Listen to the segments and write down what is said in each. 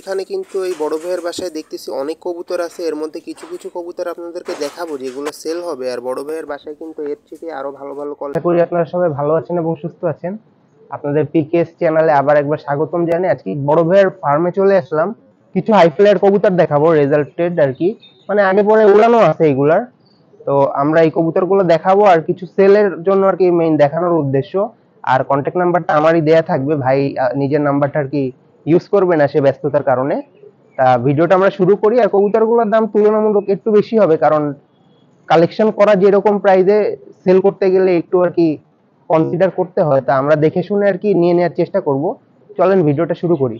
এখানে কিন্তু এই বড় ভাইয়ের বাসায় দেখতেছি অনেক কবুতর আছে এর মধ্যে কিছু কিছু কবুতর আপনাদেরকে দেখাবো যেগুলো সেল হবে আর বড় ভাইয়ের বাসায় কিন্তু এর থেকে আরো ভালো ভালো কল করি আপনারা সবাই ভালো আছেন এবং সুস্থ আছেন আপনাদের পিকেএস চ্যানেলে আবার একবার স্বাগতম জানাই আজকে বড় ভাইয়ের ফার্মে চলে আসলাম কিছু হাই ফ্লাইয়ের কবুতর দেখাবো রেজাল্টেড আর কি মানে আগে পরে উড়ানো আছে এগুলার তো আমরা এই কবুতরগুলো দেখাবো আর কিছু সেলের জন্য আর কি মেইন দেখানোর উদ্দেশ্য আর কন্ট্যাক্ট নাম্বারটা আমারই দেয়া থাকবে ভাই নিজের নাম্বারটা আর কি ইউজ করবে না সে ব্যস্ততার কারণে তা ভিডিওটা আমরা শুরু করি আর কবুতরগুলোর দাম তুলনামূলক একটু বেশি হবে কারণ কালেকশন করা যেরকম প্রাইজে সেল করতে গেলে একটু আর কি কনসিডার করতে হয় তা আমরা দেখে শুনে আর কি নিয়ে নেওয়ার চেষ্টা করব চলেন ভিডিওটা শুরু করি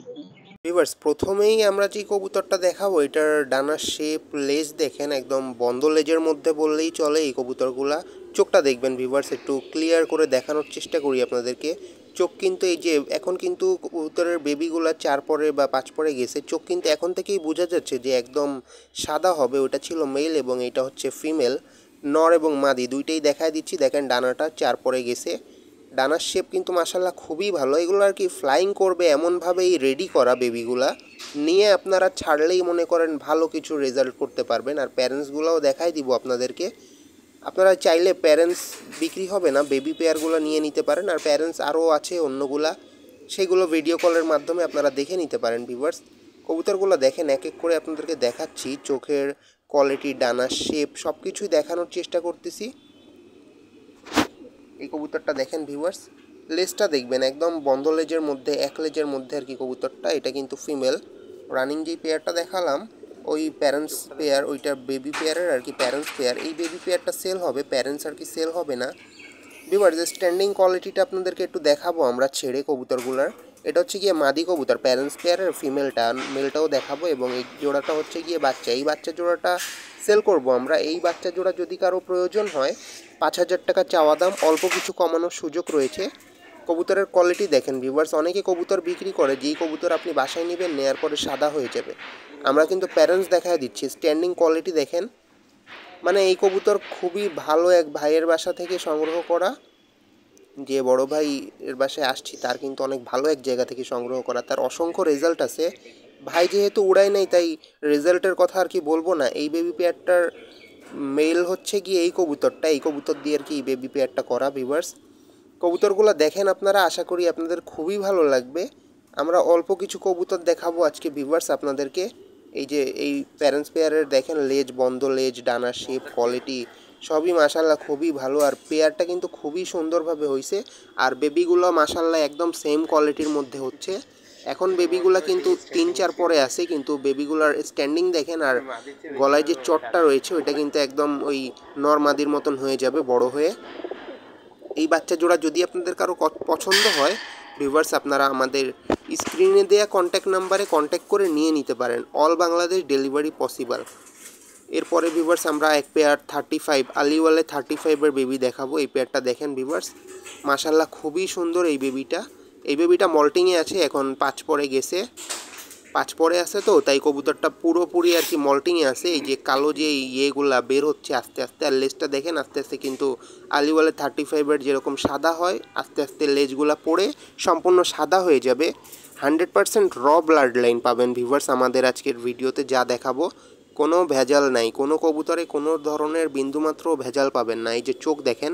ভিভার্স প্রথমেই আমরা যে কবুতরটা দেখাবো এটার ডানার শেপ লেজ দেখেন একদম বন্ধ লেজের মধ্যে বললেই চলে এই কবুতরগুলা চোখটা দেখবেন ভিভার্স একটু ক্লিয়ার করে দেখানোর চেষ্টা করি আপনাদেরকে চোখ কিন্তু এই যে এখন কিন্তু উত্তরের বেবিগুলো চার পরে বা পাঁচ পরে গেছে চোখ কিন্তু এখন থেকেই বোঝা যাচ্ছে যে একদম সাদা হবে ওটা ছিল মেল এবং এটা হচ্ছে ফিমেল নর এবং মাদি দুইটাই দেখায় দিচ্ছি দেখেন ডানাটা চার পরে গেছে ডানার শেপ কিন্তু মাসাল্লাহ খুবই ভালো এগুলো আর কি ফ্লাইং করবে এমনভাবেই রেডি করা বেবিগুলা নিয়ে আপনারা ছাড়লেই মনে করেন ভালো কিছু রেজাল্ট করতে পারবেন আর প্যারেন্টসগুলোও দেখাই দিব আপনাদেরকে আপনারা চাইলে প্যারেন্টস বিক্রি হবে না বেবি পেয়ারগুলো নিয়ে নিতে পারেন আর প্যারেন্টস আরও আছে অন্যগুলা সেগুলো ভিডিও কলের মাধ্যমে আপনারা দেখে নিতে পারেন ভিভার্স কবুতরগুলো দেখেন এক এক করে আপনাদেরকে দেখাচ্ছি চোখের কোয়ালিটি ডানা শেপ সব কিছুই দেখানোর চেষ্টা করতেছি এই কবুতরটা দেখেন ভিভার্স লেজটা দেখবেন একদম বন্ধ লেজের মধ্যে এক লেজের মধ্যে আর কি কবুতরটা এটা কিন্তু ফিমেল রানিং যে পেয়ারটা দেখালাম ওই প্যারেন্টস পেয়ার ওইটা বেবি পেয়ারের আর কি প্যারেন্টস পেয়ার এই বেবি পেয়ারটা সেল হবে প্যারেন্টস আর কি সেল হবে না বিবার যে স্ট্যান্ডিং কোয়ালিটিটা আপনাদেরকে একটু দেখাবো আমরা ছেড়ে কবুতরগুলার এটা হচ্ছে গিয়ে মাদি কবুতর প্যারেন্টস পেয়ারের ফিমেলটা মেলটাও দেখাবো এবং এই জোড়াটা হচ্ছে গিয়ে বাচ্চা এই বাচ্চা জোড়াটা সেল করব আমরা এই বাচ্চা জোড়া যদি কারো প্রয়োজন হয় পাঁচ হাজার টাকা চাওয়া দাম অল্প কিছু কমানোর সুযোগ রয়েছে কবুতরের কোয়ালিটি দেখেন ভিউয়ার্স অনেকে কবুতর বিক্রি করে যেই কবুতর আপনি বাসায় নেবেন নেওয়ার পরে সাদা হয়ে যাবে আমরা কিন্তু প্যারেন্টস দেখায় দিচ্ছি স্ট্যান্ডিং কোয়ালিটি দেখেন মানে এই কবুতর খুবই ভালো এক ভাইয়ের বাসা থেকে সংগ্রহ করা যে বড় ভাই এর বাসায় আসছি তার কিন্তু অনেক ভালো এক জায়গা থেকে সংগ্রহ করা তার অসংখ্য রেজাল্ট আছে ভাই যেহেতু উড়াই নাই তাই রেজাল্টের কথা আর কি বলবো না এই বেবি পেয়ারটার মেল হচ্ছে গিয়ে এই কবুতরটা এই কবুতর দিয়ে আর কি বেবি পেয়ারটা করা ভিভার্স কবুতরগুলো দেখেন আপনারা আশা করি আপনাদের খুবই ভালো লাগবে আমরা অল্প কিছু কবুতর দেখাবো আজকে ভিভার্স আপনাদেরকে এই যে এই প্যারেন্টস পেয়ারের দেখেন লেজ বন্ধ লেজ ডানা শেপ কোয়ালিটি সবই মাসাল্লাহ খুবই ভালো আর পেয়ারটা কিন্তু খুবই সুন্দরভাবে হয়েছে আর বেবিগুলো মাসাল্লাহ একদম সেম কোয়ালিটির মধ্যে হচ্ছে এখন বেবিগুলা কিন্তু তিন চার পরে আছে কিন্তু বেবিগুলার স্ট্যান্ডিং দেখেন আর গলায় যে চটটা রয়েছে ওইটা কিন্তু একদম ওই নর্মাদির মতন হয়ে যাবে বড় হয়ে এই বাচ্চা জোড়া যদি আপনাদের কারো পছন্দ হয় ভিভার্স আপনারা আমাদের স্ক্রিনে দেয়া কন্ট্যাক্ট নাম্বারে কন্ট্যাক্ট করে নিয়ে নিতে পারেন অল বাংলাদেশ ডেলিভারি পসিবল এরপরে ভিভার্স আমরা এক পেয়ার থার্টি ফাইভ আলিওয়ালে থার্টি ফাইভের বেবি দেখাবো এই পেয়ারটা দেখেন ভিভার্স মাসাল্লাহ খুবই সুন্দর এই বেবিটা এই বেবিটা মল্টিংয়ে আছে এখন পাঁচ পরে গেছে পাঁচ পরে আছে তো তাই কবুতরটা পুরোপুরি আর কি মল্টিংয়ে আছে এই যে কালো যে ইয়েগুলা বের হচ্ছে আস্তে আস্তে আর লেজটা দেখেন আস্তে আস্তে কিন্তু আলিওয়ালে থার্টি ফাইভের যেরকম সাদা হয় আস্তে আস্তে লেজগুলা পড়ে সম্পূর্ণ সাদা হয়ে যাবে হান্ড্রেড পারসেন্ট র ব্লাড লাইন পাবেন ভিভার্স আমাদের আজকের ভিডিওতে যা দেখাবো কোনো ভেজাল নাই কোনো কবুতরে কোনো ধরনের বিন্দুমাত্র ভেজাল পাবেন না এই যে চোখ দেখেন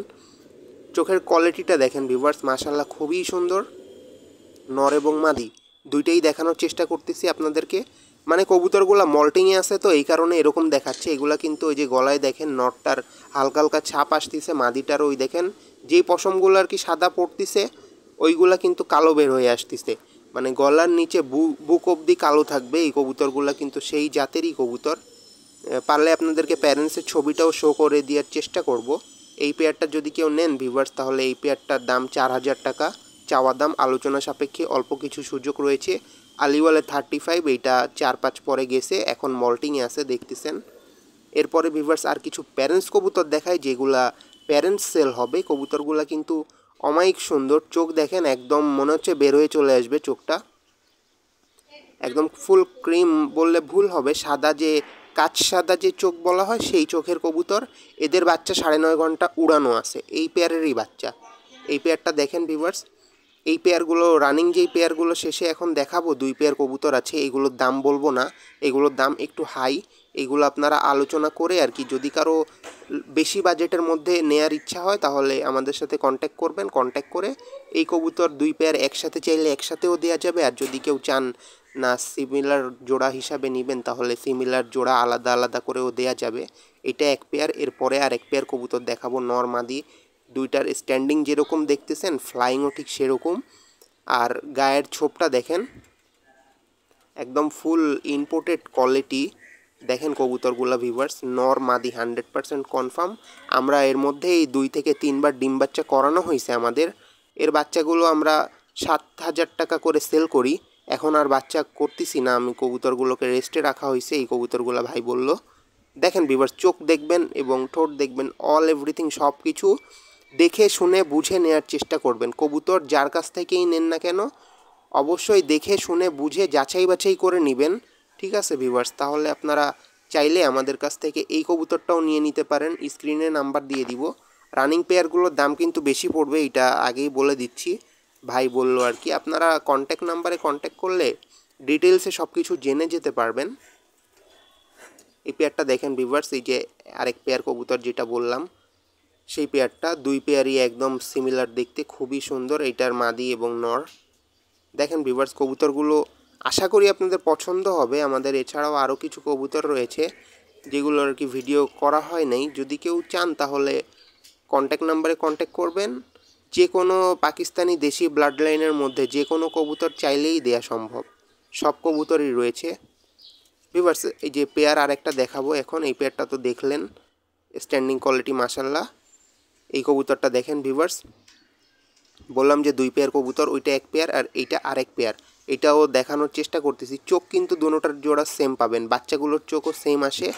চোখের কোয়ালিটিটা দেখেন ভিভার্স মাসাল্লাহ খুবই সুন্দর নর এবং মাদি দুইটাই দেখানোর চেষ্টা করতেছি আপনাদেরকে মানে কবুতরগুলো মল্টিংয়ে আছে তো এই কারণে এরকম দেখাচ্ছে এগুলা কিন্তু ওই যে গলায় দেখেন নটটার হালকা হালকা ছাপ আসতেছে মাদিটার ওই দেখেন যেই পশমগুলো আর কি সাদা পড়তেছে ওইগুলা কিন্তু কালো বের হয়ে আসতেছে মানে গলার নিচে বু বুক অবধি কালো থাকবে এই কবুতরগুলো কিন্তু সেই জাতেরই কবুতর পারলে আপনাদেরকে প্যারেন্টসের ছবিটাও শো করে দেওয়ার চেষ্টা করব এই পেয়ারটা যদি কেউ নেন ভিভার্স তাহলে এই পেয়ারটার দাম চার হাজার টাকা চাওয়া দাম আলোচনা সাপেক্ষে অল্প কিছু সুযোগ রয়েছে আলিওয়ালে থার্টি ফাইভ এইটা চার পাঁচ পরে গেছে এখন মল্টিংয়ে আছে দেখতেছেন এরপরে ভিভার্স আর কিছু প্যারেন্টস কবুতর দেখায় যেগুলা প্যারেন্টস সেল হবে কবুতরগুলা কিন্তু অমায়িক সুন্দর চোখ দেখেন একদম মনে হচ্ছে বের হয়ে চলে আসবে চোখটা একদম ফুল ক্রিম বললে ভুল হবে সাদা যে কাঁচ সাদা যে চোখ বলা হয় সেই চোখের কবুতর এদের বাচ্চা সাড়ে নয় ঘন্টা উড়ানো আছে এই পেয়ারেরই বাচ্চা এই পেয়ারটা দেখেন ভিভার্স এই পেয়ারগুলো রানিং যেই পেয়ারগুলো শেষে এখন দেখাবো দুই পেয়ার কবুতর আছে এগুলোর দাম বলবো না এগুলোর দাম একটু হাই এগুলো আপনারা আলোচনা করে আর কি যদি কারো বেশি বাজেটের মধ্যে নেয়ার ইচ্ছা হয় তাহলে আমাদের সাথে কন্ট্যাক্ট করবেন কন্ট্যাক্ট করে এই কবুতর দুই পেয়ার একসাথে চাইলে একসাথেও দেওয়া যাবে আর যদি কেউ চান না সিমিলার জোড়া হিসাবে নেবেন তাহলে সিমিলার জোড়া আলাদা আলাদা করেও দেওয়া যাবে এটা এক পেয়ার এরপরে আর এক পেয়ার কবুতর দেখাবো নর্মাদি দুইটার স্ট্যান্ডিং যেরকম দেখতেছেন ফ্লাইংও ঠিক সেরকম আর গায়ের ছোপটা দেখেন একদম ফুল ইম্পোর্টেড কোয়ালিটি দেখেন কবুতরগুলো ভিভার্স নর মাদি হান্ড্রেড পারসেন্ট কনফার্ম আমরা এর মধ্যেই দুই থেকে তিনবার ডিম বাচ্চা করানো হয়েছে আমাদের এর বাচ্চাগুলো আমরা সাত হাজার টাকা করে সেল করি এখন আর বাচ্চা করতেছি না আমি কবুতরগুলোকে রেস্টে রাখা হয়েছে এই কবুতরগুলো ভাই বলল দেখেন ভিভার্স চোখ দেখবেন এবং ঠোঁট দেখবেন অল এভরিথিং সব কিছু দেখে শুনে বুঝে নেওয়ার চেষ্টা করবেন কবুতর যার কাছ থেকেই নেন না কেন অবশ্যই দেখে শুনে বুঝে যাচাই বাছাই করে নেবেন ঠিক আছে ভিভার্স তাহলে আপনারা চাইলে আমাদের কাছ থেকে এই কবুতরটাও নিয়ে নিতে পারেন স্ক্রিনে নাম্বার দিয়ে দিব রানিং পেয়ারগুলোর দাম কিন্তু বেশি পড়বে এটা আগেই বলে দিচ্ছি ভাই বললো আর কি আপনারা কন্ট্যাক্ট নাম্বারে কন্ট্যাক্ট করলে ডিটেলসে সব কিছু জেনে যেতে পারবেন এই পেয়ারটা দেখেন ভিভার্স এই যে আরেক পেয়ার কবুতর যেটা বললাম সেই পেয়ারটা দুই পেয়ারই একদম সিমিলার দেখতে খুবই সুন্দর এইটার মাদি এবং নর দেখেন ভিভার্স কবুতরগুলো আশা করি আপনাদের পছন্দ হবে আমাদের এছাড়াও আরও কিছু কবুতর রয়েছে যেগুলো আর কি ভিডিও করা হয় নাই যদি কেউ চান তাহলে কন্ট্যাক্ট নাম্বারে কন্ট্যাক্ট করবেন যে কোনো পাকিস্তানি দেশি ব্লাড লাইনের মধ্যে যে কোনো কবুতর চাইলেই দেয়া সম্ভব সব কবুতরই রয়েছে ভিভার্স এই যে পেয়ার আরেকটা দেখাবো এখন এই পেয়ারটা তো দেখলেন স্ট্যান্ডিং কোয়ালিটি মাসাল্লাহ এই কবুতরটা দেখেন ভিভার্স বললাম যে দুই পেয়ার কবুতর ওইটা এক পেয়ার আর এইটা আরেক পেয়ার এটাও দেখানোর চেষ্টা করতেছি চোখ কিন্তু দুটার জোড়া সেম পাবেন বাচ্চাগুলোর চোখও সেম আসে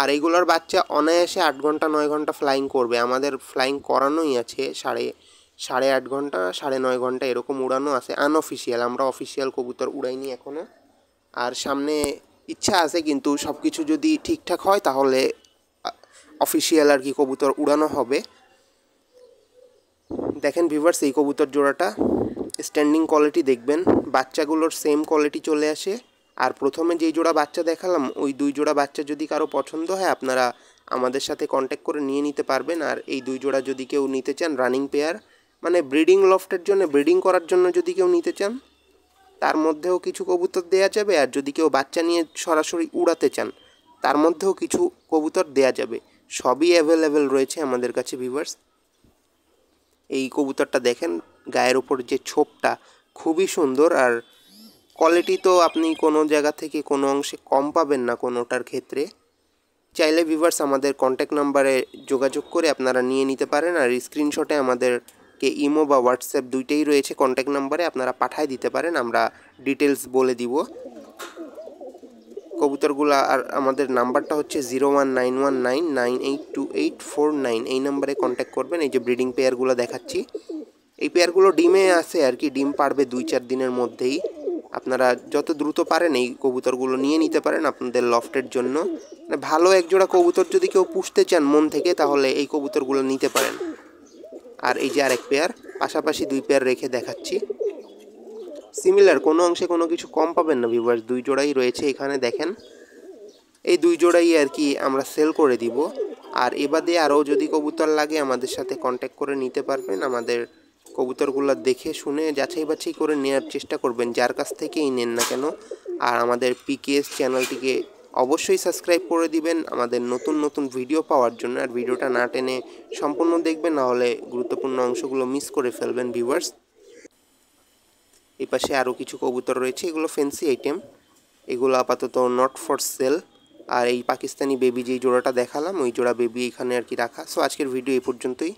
আর এইগুলোর বাচ্চা অনায়াসে আট ঘন্টা নয় ঘন্টা ফ্লাইং করবে আমাদের ফ্লাইং করানোই আছে সাড়ে সাড়ে আট ঘন্টা সাড়ে নয় ঘন্টা এরকম উড়ানো আছে আনঅফিসিয়াল আমরা অফিসিয়াল কবুতর উড়াইনি এখনও আর সামনে ইচ্ছা আছে কিন্তু সব কিছু যদি ঠিকঠাক হয় তাহলে অফিসিয়াল আর কি কবুতর উড়ানো হবে দেখেন ভিভার্স এই কবুতর জোড়াটা স্ট্যান্ডিং কোয়ালিটি দেখবেন বাচ্চাগুলোর সেম কোয়ালিটি চলে আসে আর প্রথমে যেই জোড়া বাচ্চা দেখালাম ওই দুই জোড়া বাচ্চা যদি কারো পছন্দ হয় আপনারা আমাদের সাথে কন্ট্যাক্ট করে নিয়ে নিতে পারবেন আর এই দুই জোড়া যদি কেউ নিতে চান রানিং পেয়ার মানে ব্রিডিং লফটের জন্য ব্রিডিং করার জন্য যদি কেউ নিতে চান তার মধ্যেও কিছু কবুতর দেয়া যাবে আর যদি কেউ বাচ্চা নিয়ে সরাসরি উড়াতে চান তার মধ্যেও কিছু কবুতর দেয়া যাবে সবই অ্যাভেলেবেল রয়েছে আমাদের কাছে ভিভার্স এই কবুতরটা দেখেন গায়ের ওপর যে ছোপটা খুবই সুন্দর আর কোয়ালিটি তো আপনি কোনো জায়গা থেকে কোনো অংশে কম পাবেন না কোনোটার ক্ষেত্রে চাইলে ভিভার্স আমাদের কন্ট্যাক্ট নাম্বারে যোগাযোগ করে আপনারা নিয়ে নিতে পারেন আর স্ক্রিনশটে আমাদেরকে ইমো বা হোয়াটসঅ্যাপ দুইটাই রয়েছে কন্ট্যাক্ট নাম্বারে আপনারা পাঠায় দিতে পারেন আমরা ডিটেলস বলে দিব কবুতরগুলা আর আমাদের নাম্বারটা হচ্ছে zero one nine one nine nine eight two eight four nine এই নাম্বারে কন্ট্যাক্ট করবেন এই যে ব্রিডিং পেয়ারগুলো দেখাচ্ছি এই পেয়ারগুলো ডিমে আছে আর কি ডিম পারবে দুই চার দিনের মধ্যেই আপনারা যত দ্রুত পারেন এই কবুতরগুলো নিয়ে নিতে পারেন আপনাদের লফটের জন্য মানে ভালো একজোড়া কবুতর যদি কেউ পুষতে চান মন থেকে তাহলে এই কবুতরগুলো নিতে পারেন আর এই যে আরেক পেয়ার পাশাপাশি দুই পেয়ার রেখে দেখাচ্ছি সিমিলার কোনো অংশে কোনো কিছু কম পাবেন না ভিউয়ার্স দুই জোড়াই রয়েছে এখানে দেখেন এই দুই জোড়াই আর কি আমরা সেল করে দিব আর এবাদে আরও যদি কবুতর লাগে আমাদের সাথে কন্ট্যাক্ট করে নিতে পারবেন আমাদের কবুতরগুলো দেখে শুনে যাচাই বাছাই করে নেওয়ার চেষ্টা করবেন যার কাছ থেকেই নেন না কেন আর আমাদের পিকেএস চ্যানেলটিকে অবশ্যই সাবস্ক্রাইব করে দিবেন আমাদের নতুন নতুন ভিডিও পাওয়ার জন্য আর ভিডিওটা না টেনে সম্পূর্ণ দেখবেন নাহলে গুরুত্বপূর্ণ অংশগুলো মিস করে ফেলবেন ভিউয়ার্স এই পাশে আরও কিছু কবুতর রয়েছে এগুলো ফ্যান্সি আইটেম এগুলো আপাতত নট ফর সেল আর এই পাকিস্তানি বেবি যেই জোড়াটা দেখালাম ওই জোড়া বেবি এখানে আর কি রাখা সো আজকের ভিডিও এই পর্যন্তই